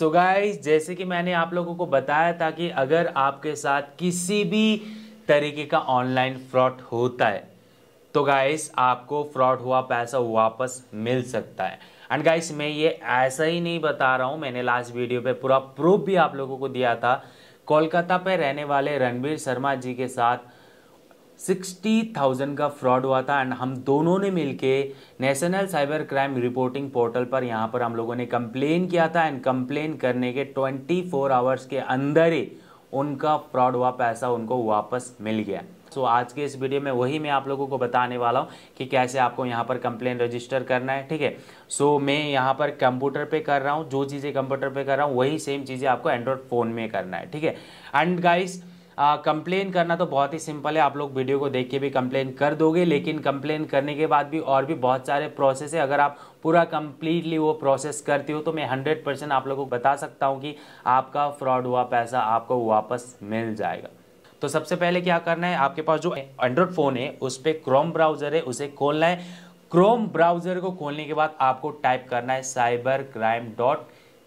so guys जैसे कि मैंने आप लोगों को बताया था कि अगर आपके साथ किसी भी तरीके का ऑनलाइन फ्रॉड होता है तो गाइस आपको फ्रॉड हुआ पैसा वापस मिल सकता है एंड गाइस मैं ये ऐसा ही नहीं बता रहा हूँ मैंने लास्ट वीडियो पे पूरा प्रूफ भी आप लोगों को दिया था कोलकाता पे रहने वाले रणबीर शर्मा जी के साथ सिक्सटी थाउजेंड का फ्रॉड हुआ था एंड हम दोनों ने मिलके national cyber crime reporting portal पर यहाँ पर हम लोगों ने कंप्लेन किया था एंड कंप्लेन करने के ट्वेंटी फोर आवर्स के अंदर ही उनका फ्रॉड हुआ पैसा उनको वापस मिल गया सो so, आज के इस वीडियो में वही मैं आप लोगों को बताने वाला हूँ कि कैसे आपको यहाँ पर कंप्लेन रजिस्टर करना है ठीक है सो मैं यहाँ पर कंप्यूटर पे कर रहा हूँ जो चीज़ें कंप्यूटर पे कर रहा हूँ वही सेम चीज़ें आपको एंड्रॉयड फ़ोन में करना है ठीक है एंड गाइस कंप्लेन करना तो बहुत ही सिंपल है आप लोग वीडियो को देख के भी कंप्लेन कर दोगे लेकिन कंप्लेन करने के बाद भी और भी बहुत सारे प्रोसेस है अगर आप पूरा कंप्लीटली वो प्रोसेस करती हो तो मैं हंड्रेड परसेंट आप लोगों को बता सकता हूँ कि आपका फ्रॉड हुआ पैसा आपको वापस मिल जाएगा तो सबसे पहले क्या करना है आपके पास जो एंड्रॉयड फ़ोन है उस पर क्रोम ब्राउज़र है उसे खोलना है क्रोम ब्राउज़र को खोलने के बाद आपको टाइप करना है cyber crime dot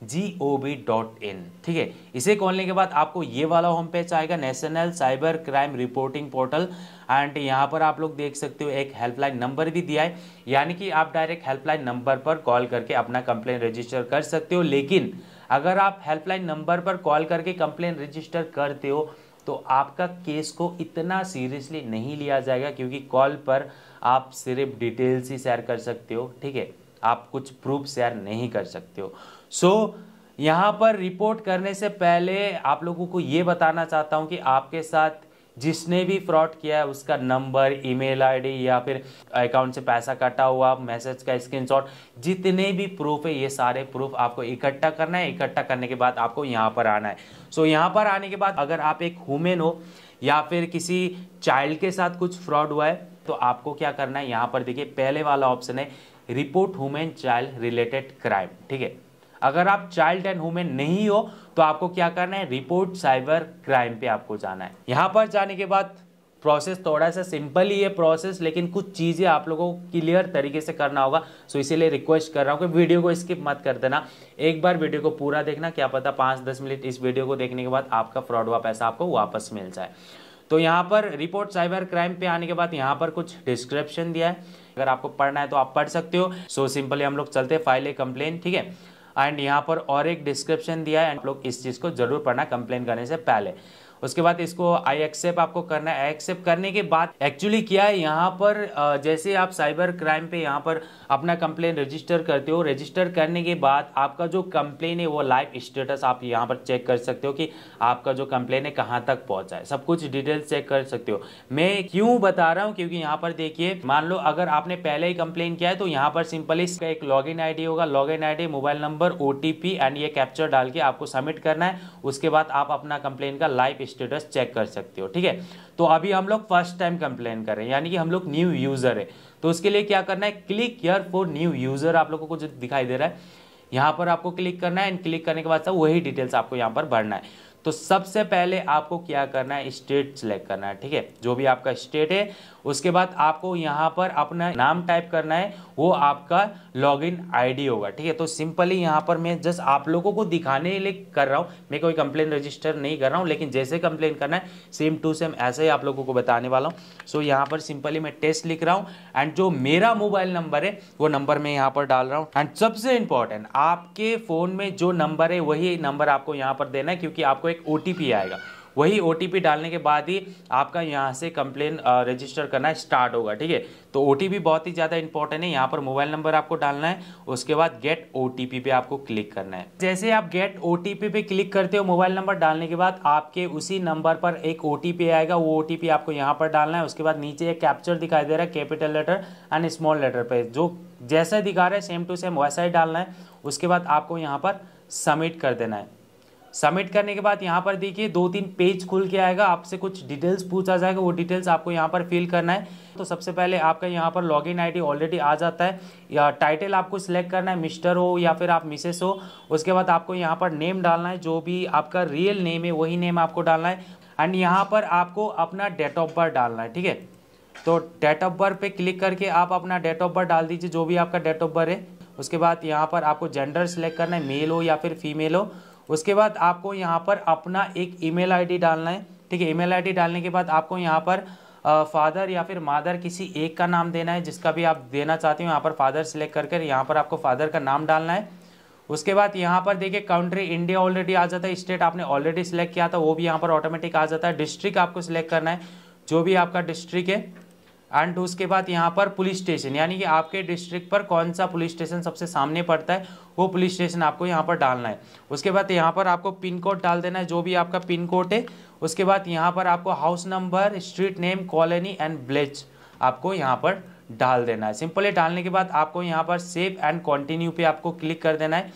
G O V dot in ठीक है इसे खोलने के बाद आपको ये वाला होम पेज आएगा national cyber crime reporting portal and यहाँ पर आप लोग देख सकते हो एक हेल्पलाइन नंबर भी दिया है यानी कि आप डायरेक्ट हेल्पलाइन नंबर पर कॉल करके अपना कंप्लेन रजिस्टर कर सकते हो लेकिन अगर आप हेल्पलाइन नंबर पर कॉल करके कंप्लेन रजिस्टर करते हो तो आपका केस को इतना सीरियसली नहीं लिया जाएगा क्योंकि कॉल पर आप सिर्फ डिटेल्स ही शेयर कर सकते हो ठीक है आप कुछ प्रूफ शेयर नहीं कर सकते हो सो so, यहाँ पर रिपोर्ट करने से पहले आप लोगों को ये बताना चाहता हूँ कि आपके साथ जिसने भी फ्रॉड किया है उसका नंबर ईमेल आईडी या फिर अकाउंट से पैसा कटा हुआ मैसेज का स्क्रीनशॉट जितने भी प्रूफ है ये सारे प्रूफ आपको इकट्ठा करना है इकट्ठा करने के बाद आपको यहाँ पर आना है सो so, यहाँ पर आने के बाद अगर आप एक हुमेन हो या फिर किसी चाइल्ड के साथ कुछ फ्रॉड हुआ है तो आपको क्या करना है यहाँ पर देखिए पहले वाला ऑप्शन है report human child related crime ठीक है अगर आप चाइल्ड एंड वुमेन नहीं हो तो आपको क्या करना है रिपोर्ट साइबर क्राइम पे आपको जाना है यहाँ पर जाने के बाद प्रोसेस थोड़ा सा सिंपल ही है प्रोसेस लेकिन कुछ चीज़ें आप लोगों को क्लियर तरीके से करना होगा सो इसीलिए रिक्वेस्ट कर रहा हूँ कि वीडियो को स्किप मत कर देना एक बार वीडियो को पूरा देखना क्या पता पाँच दस मिनट इस वीडियो को देखने के बाद आपका फ्रॉड हुआ पैसा आपको वापस मिल जाए तो यहाँ पर रिपोर्ट साइबर क्राइम पे आने के बाद यहाँ पर कुछ डिस्क्रिप्शन दिया है अगर आपको पढ़ना है तो आप पढ़ सकते हो सो so, सिंपली हम लोग चलते फाइल ए कंप्लेन ठीक है एंड यहाँ पर और एक डिस्क्रिप्शन दिया है एंड लोग इस चीज़ को जरूर पढ़ना कंप्लेन करने से पहले उसके बाद इसको आई एक्सेप्ट आपको करना है एक्सेप्ट करने के बाद एक्चुअली क्या है यहाँ पर जैसे आप साइबर क्राइम पे यहाँ पर अपना कंप्लेन रजिस्टर करते हो रजिस्टर करने के बाद आपका जो कंप्लेन है वो लाइव स्टेटस आप यहाँ पर चेक कर सकते हो कि आपका जो कंप्लेन है कहाँ तक पहुँचा है सब कुछ डिटेल चेक कर सकते हो मैं क्यों बता रहा हूँ क्योंकि यहाँ पर देखिए मान लो अगर आपने पहले ही कंप्लेन किया है तो यहाँ पर सिंपली इसका एक लॉग इन होगा लॉग इन मोबाइल नंबर ओ एंड ये कैप्चर डाल के आपको सबमिट करना है उसके बाद आप अपना कंप्लेन का लाइव स्टेटस चेक कर सकते हो ठीक है तो अभी हम लोग फर्स्ट टाइम कंप्लेन कर रहे हैं यानी कि हम लोग न्यू यूज़र है तो उसके लिए क्या करना है click here for new user आप लोगों को जो दिखाई दे रहा है यहाँ पर आपको क्लिक करना है एंड क्लिक करने के बाद सब वही डिटेल्स आपको यहाँ पर भरना है तो सबसे पहले आपको क्या करना है स्टेट सेलेक्ट करना है ठीक है जो भी आपका स्टेट है उसके बाद आपको यहाँ पर अपना नाम टाइप करना है वो आपका लॉगिन आईडी होगा ठीक है तो सिंपली यहाँ पर मैं जस्ट आप लोगों को दिखाने लिए कर रहा हूँ मैं कोई कंप्लेन रजिस्टर नहीं कर रहा हूँ लेकिन जैसे कंप्लेन करना है सेम टू सेम ऐसे ही आप लोगों को बताने वाला हूँ सो so, यहाँ पर सिंपली मैं टेस्ट लिख रहा हूँ एंड जो मेरा मोबाइल नंबर है वो नंबर मैं यहाँ पर डाल रहा हूँ एंड सबसे इंपॉर्टेंट आपके फ़ोन में जो नंबर है वही नंबर आपको यहाँ पर देना है क्योंकि आपको एक ओ आएगा वही ओ डालने के बाद ही आपका यहाँ से कंप्लेन रजिस्टर करना स्टार्ट होगा ठीक है तो ओ बहुत ही ज़्यादा इंपॉर्टेंट है यहाँ पर मोबाइल नंबर आपको डालना है उसके बाद गेट ओ पे आपको क्लिक करना है जैसे आप गेट ओ पे क्लिक करते हो मोबाइल नंबर डालने के बाद आपके उसी नंबर पर एक ओ आएगा वो ओ आपको यहाँ पर डालना है उसके बाद नीचे एक कैप्चर दिखाई दे रहा है capital letter and small letter पर जो जैसा दिखा रहा है सेम टू सेम वैसा ही डालना है उसके बाद आपको यहाँ पर सबमिट कर देना है सबमिट करने के बाद यहाँ पर देखिए दो तीन पेज खुल के आएगा आपसे कुछ डिटेल्स पूछा जाएगा वो डिटेल्स आपको यहाँ पर फिल करना है तो सबसे पहले आपका यहाँ पर लॉग इन आई ऑलरेडी आ जाता है या टाइटल आपको सिलेक्ट करना है मिस्टर हो या फिर आप मिसेस हो उसके बाद आपको यहाँ पर नेम डालना है जो भी आपका रियल नेम है वही नेम आपको डालना है एंड यहाँ पर आपको अपना डेट ऑफ बर्थ डालना है ठीक है तो डेट ऑफ बर्थ पे क्लिक करके आप अपना डेट ऑफ बर्थ डाल दीजिए जो भी आपका डेट ऑफ बर्थ है उसके बाद यहाँ पर आपको जेंडर सिलेक्ट करना है मेल हो या फिर फीमेल हो उसके बाद आपको यहाँ पर अपना एक ईमेल आईडी डालना है ठीक है ईमेल आईडी डालने के बाद आपको यहाँ पर फादर या फिर मादर किसी एक का नाम देना है जिसका भी आप देना चाहते हो यहाँ पर फादर सिलेक्ट करके यहाँ पर आपको फादर का नाम डालना है उसके बाद यहाँ पर देखिए कंट्री इंडिया ऑलरेडी आ जाता है स्टेट आपने ऑलरेडी सिलेक्ट किया था वो भी यहाँ पर ऑटोमेटिक आ जाता है डिस्ट्रिक्ट आपको सिलेक्ट करना है जो भी आपका डिस्ट्रिक्ट है एंड उसके बाद यहाँ पर पुलिस स्टेशन यानी कि आपके डिस्ट्रिक्ट पर कौन सा पुलिस स्टेशन सबसे सामने पड़ता है वो पुलिस स्टेशन आपको यहाँ पर डालना है उसके बाद यहाँ पर आपको पिन कोड डाल देना है जो भी आपका पिन कोड है उसके बाद यहाँ पर आपको house number street name colony and ब्लेच आपको यहाँ पर डाल देना है सिंपली डालने के बाद आपको यहाँ पर सेव एंड कॉन्टिन्यू पर आपको क्लिक कर देना है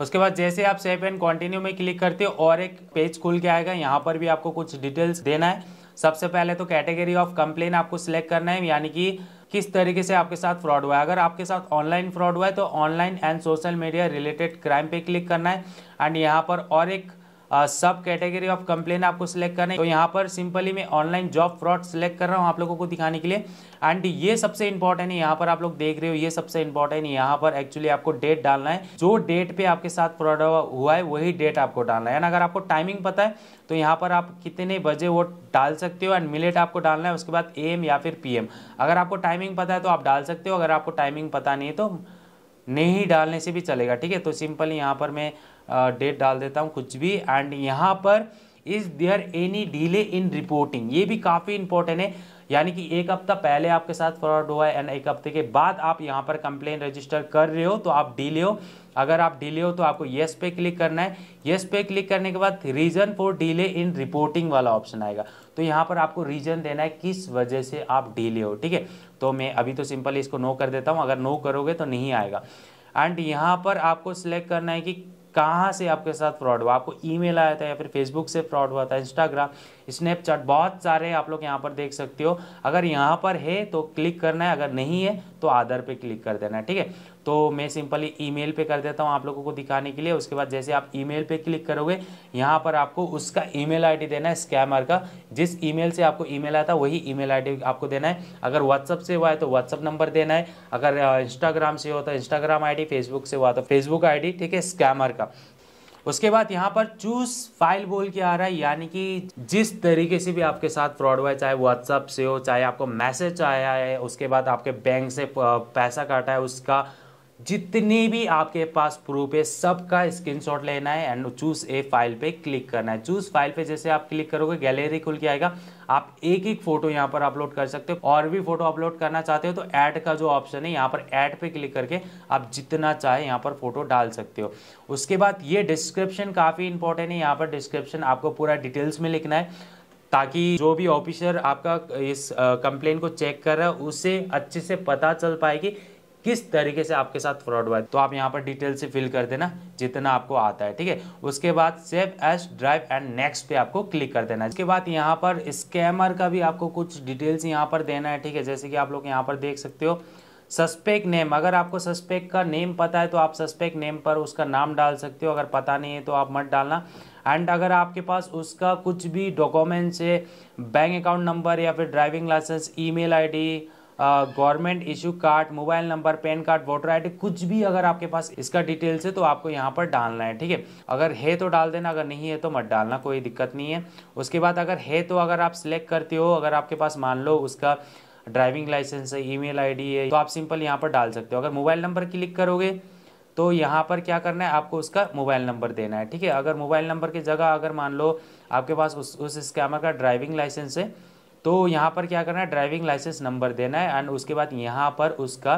उसके बाद जैसे आप सेव एंड कॉन्टिन्यू में क्लिक करते हो और एक पेज खुल के आएगा यहाँ पर भी आपको कुछ डिटेल्स देना है सबसे पहले तो कैटेगरी ऑफ कंप्लेन आपको सिलेक्ट करना है यानी कि किस तरीके से आपके साथ फ्रॉड हुआ है अगर आपके साथ ऑनलाइन फ्रॉड हुआ है तो online and social media related crime पे क्लिक करना है एंड यहाँ पर और एक सब कैटेगरी ऑफ कंप्लेन आपको सिलेक्ट करना है तो यहाँ पर सिंपली मैं ऑनलाइन जॉब फ्रॉड सिलेक्ट कर रहा हूँ आप लोगों को दिखाने के लिए एंड ये सबसे इंपॉर्टेंट है यहाँ पर आप लोग देख रहे हो ये सबसे इंपॉर्टेंट है यहाँ पर एक्चुअली आपको डेट डालना है जो डेट पे आपके साथ फ्रॉड हुआ है वही डेट आपको डालना है एंड अगर आपको टाइमिंग पता है तो यहाँ पर आप कितने बजे वो डाल सकते हो एंड मिलेट आपको डालना है उसके बाद एम या फिर पी अगर आपको टाइमिंग पता है तो आप डाल सकते हो अगर आपको टाइमिंग पता नहीं है तो नहीं डालने से भी चलेगा ठीक है तो सिंपल यहाँ पर मैं डेट डाल देता हूँ कुछ भी एंड यहाँ पर is there any delay in reporting ये भी काफ़ी इंपॉर्टेंट है यानी कि एक हफ्ता पहले आपके साथ फ्रॉड हुआ है एंड एक हफ्ते के बाद आप यहाँ पर कंप्लेन रजिस्टर कर रहे हो तो आप डीले हो अगर आप डीले हो तो आपको येस पे क्लिक करना है येस पे क्लिक करने के बाद reason for delay in reporting वाला ऑप्शन आएगा तो यहाँ पर आपको रीज़न देना है किस वजह से आप डीले हो ठीक है तो मैं अभी तो सिंपल इसको नो कर देता हूँ अगर नो करोगे तो नहीं आएगा एंड यहाँ पर आपको सिलेक्ट करना है कि कहाँ से आपके साथ फ्रॉड हुआ आपको ईमेल आया था या फिर फेसबुक से फ्रॉड हुआ था इंस्टाग्राम स्नैपचैट बहुत सारे आप लोग यहाँ पर देख सकते हो अगर यहाँ पर है तो क्लिक करना है अगर नहीं है तो आधार पर क्लिक कर देना है ठीक है तो मैं सिंपली ईमेल पे कर देता हूँ आप लोगों को दिखाने के लिए उसके बाद जैसे आप ईमेल पे क्लिक करोगे यहाँ पर आपको उसका ईमेल आईडी देना है स्कैमर का जिस ईमेल से आपको ईमेल आया था वही ईमेल आईडी आपको देना है अगर व्हाट्सअप से हुआ है तो व्हाट्सअप नंबर देना है अगर इंस्टाग्राम से हो तो इंस्टाग्राम आई फेसबुक से हुआ तो फेसबुक आई ठीक है स्कैमर का उसके बाद यहाँ पर चूज फाइल बोल के आ रहा है यानी कि जिस तरीके से भी आपके साथ फ्रॉड हुआ है चाहे व्हाट्सअप से हो चाहे आपको मैसेज आया है उसके बाद आपके बैंक से पैसा काटा है उसका जितने भी आपके पास प्रूफ है सबका स्क्रीनशॉट लेना है एंड चूज ए फाइल पे क्लिक करना है चूज फाइल पे जैसे आप क्लिक करोगे गैलरी खुल के आएगा आप एक एक फोटो यहाँ पर अपलोड कर सकते हो और भी फोटो अपलोड करना चाहते हो तो ऐड का जो ऑप्शन है यहाँ पर ऐड पे क्लिक करके आप जितना चाहे यहाँ पर फोटो डाल सकते हो उसके बाद ये डिस्क्रिप्शन काफ़ी इंपॉर्टेंट है यहाँ पर डिस्क्रिप्शन आपको पूरा डिटेल्स में लिखना है ताकि जो भी ऑफिसर आपका इस कंप्लेन को चेक कर रहा है उसे अच्छे से पता चल पाएगी किस तरीके से आपके साथ फ्रॉड हुआ है तो आप यहाँ पर डिटेल से फिल कर देना जितना आपको आता है ठीक है उसके बाद save as draft and next पे आपको क्लिक कर देना इसके बाद यहाँ पर स्कैमर का भी आपको कुछ डिटेल्स यहाँ पर देना है ठीक है जैसे कि आप लोग यहाँ पर देख सकते हो सस्पेक्ट नेम अगर आपको सस्पेक्ट का नेम पता है तो आप सस्पेक्ट नेम पर उसका नाम डाल सकते हो अगर पता नहीं है तो आप मत डालना एंड अगर आपके पास उसका कुछ भी डॉक्यूमेंट्स है बैंक अकाउंट नंबर या फिर driving licence email ID government issue card mobile number PAN card voter ID कुछ भी अगर आपके पास इसका डिटेल्स है तो आपको यहाँ पर डालना है ठीक है अगर है तो डाल देना अगर नहीं है तो मत डालना कोई दिक्कत नहीं है उसके बाद अगर है तो अगर आप सिलेक्ट करते हो अगर आपके पास मान लो उसका ड्राइविंग लाइसेंस है ईमेल आईडी है तो आप सिंपल यहाँ पर डाल सकते हो अगर मोबाइल नंबर क्लिक करोगे तो यहाँ पर क्या करना है आपको उसका मोबाइल नंबर देना है ठीक है अगर मोबाइल नंबर की जगह अगर मान लो आपके पास उस उस स्कैमर का ड्राइविंग लाइसेंस है तो यहाँ पर क्या करना है ड्राइविंग लाइसेंस नंबर देना है एंड उसके बाद यहाँ पर उसका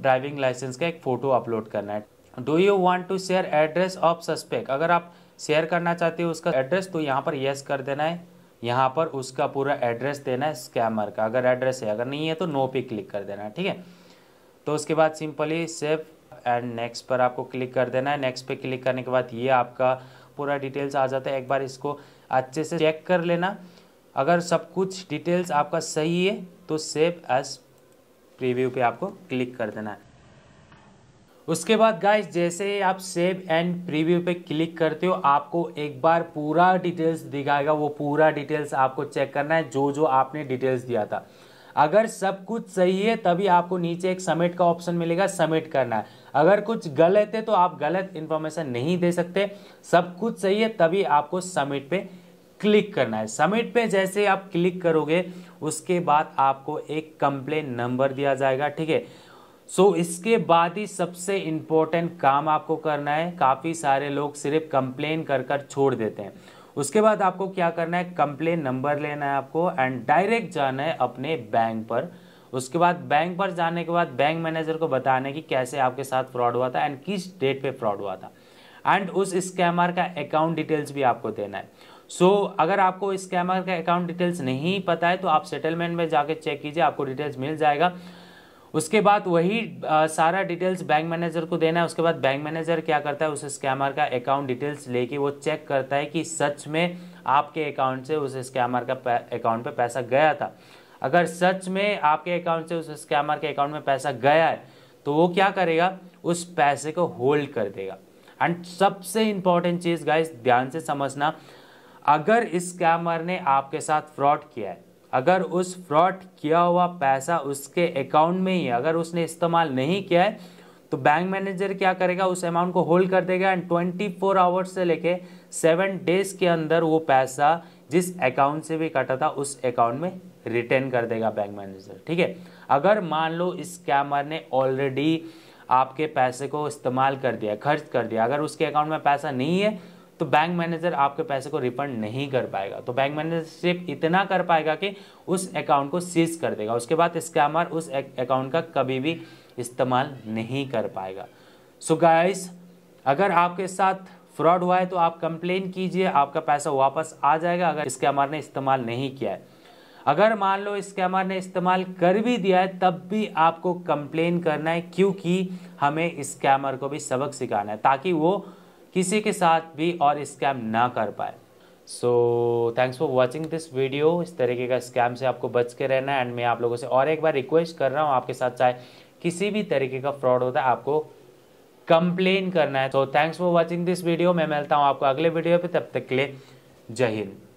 ड्राइविंग लाइसेंस का एक फ़ोटो अपलोड करना है do you want to share address of suspect अगर आप शेयर करना चाहते हो उसका एड्रेस तो यहाँ पर येस कर देना है यहाँ पर उसका पूरा एड्रेस देना है स्कैमर का अगर एड्रेस है अगर नहीं है तो नो पे क्लिक कर देना है ठीक है तो उसके बाद सिंपली सेव एंड नेक्स्ट पर आपको क्लिक कर देना है नेक्स्ट पे क्लिक करने के बाद ये आपका पूरा डिटेल्स आ जाता है एक बार इसको अच्छे से चेक कर लेना अगर सब कुछ डिटेल्स आपका सही है तो सेव एस प्रीव्यू पे आपको क्लिक कर देना है उसके बाद गाइस जैसे ही आप सेव एंड प्रीव्यू पे क्लिक करते हो आपको एक बार पूरा डिटेल्स दिखाएगा वो पूरा डिटेल्स आपको चेक करना है जो जो आपने डिटेल्स दिया था अगर सब कुछ सही है तभी आपको नीचे एक सबमिट का ऑप्शन मिलेगा सबमिट करना है अगर कुछ गलत है तो आप गलत इन्फॉर्मेशन नहीं दे सकते सब कुछ सही है तभी आपको सबमिट पे क्लिक करना है सबमिट पे जैसे आप क्लिक करोगे उसके बाद आपको एक कंप्लेन नंबर दिया जाएगा ठीक है सो so, इसके बाद ही सबसे इम्पोर्टेंट काम आपको करना है काफ़ी सारे लोग सिर्फ कंप्लेन कर कर छोड़ देते हैं उसके बाद आपको क्या करना है कंप्लेन नंबर लेना है आपको एंड डायरेक्ट जाना है अपने बैंक पर उसके बाद बैंक पर जाने के बाद बैंक मैनेजर को बताने की कैसे आपके साथ फ्रॉड हुआ था एंड किस डेट पे फ्रॉड हुआ था एंड उस स्कैमर का अकाउंट डिटेल्स भी आपको देना है सो so, अगर आपको स्कैमर का अकाउंट डिटेल्स नहीं पता है तो आप सेटलमेंट में जाके चेक कीजिए आपको डिटेल्स मिल जाएगा उसके बाद वही आ, सारा डिटेल्स बैंक मैनेजर को देना है उसके बाद बैंक मैनेजर क्या करता है उस स्कैमर का अकाउंट डिटेल्स लेके वो चेक करता है कि सच में आपके अकाउंट से उस स्कैमर का अकाउंट पे पैसा गया था अगर सच में आपके अकाउंट से उस स्कैमर के अकाउंट में पैसा गया है तो वो क्या करेगा उस पैसे को होल्ड कर देगा एंड सबसे इंपॉर्टेंट चीज़ गाइस ध्यान से समझना अगर इस स्कैमर ने आपके साथ फ्रॉड किया है अगर उस फ्रॉड किया हुआ पैसा उसके अकाउंट में ही अगर उसने इस्तेमाल नहीं किया है तो बैंक मैनेजर क्या करेगा उस अमाउंट को होल्ड कर देगा एंड ट्वेंटी फोर आवर्स से लेके सेवन डेज के अंदर वो पैसा जिस अकाउंट से भी कटा था उस अकाउंट में रिटर्न कर देगा बैंक मैनेजर ठीक है अगर मान लो इस स्कैमर ने ऑलरेडी आपके पैसे को इस्तेमाल कर दिया खर्च कर दिया अगर उसके अकाउंट में पैसा नहीं है तो बैंक मैनेजर आपके पैसे को रिफंड नहीं कर पाएगा तो बैंक मैनेजर सिर्फ इतना कर पाएगा कि उस अकाउंट को सीज कर देगा उसके बाद स्कैमर उस अकाउंट का कभी भी इस्तेमाल नहीं कर पाएगा सो so गाइस अगर आपके साथ फ्रॉड हुआ है तो आप कंप्लेन कीजिए आपका पैसा वापस आ जाएगा अगर स्कैमर ने इस्तेमाल नहीं किया है अगर मान लो स्कैमर ने इस्तेमाल कर भी दिया है तब भी आपको कंप्लेन करना है क्योंकि हमें स्कैमर को भी सबक सिखाना है ताकि वो किसी के साथ भी और स्कैम ना कर पाए so thanks for watching this video इस तरीके का स्कैम से आपको बच के रहना एंड मैं आप लोगों से और एक बार रिक्वेस्ट कर रहा हूँ आपके साथ चाहे किसी भी तरीके का फ्रॉड होता है आपको कंप्लेन करना है तो thanks for watching this video मैं मिलता हूँ आपको अगले वीडियो पे तब तक के लिए जय हिंद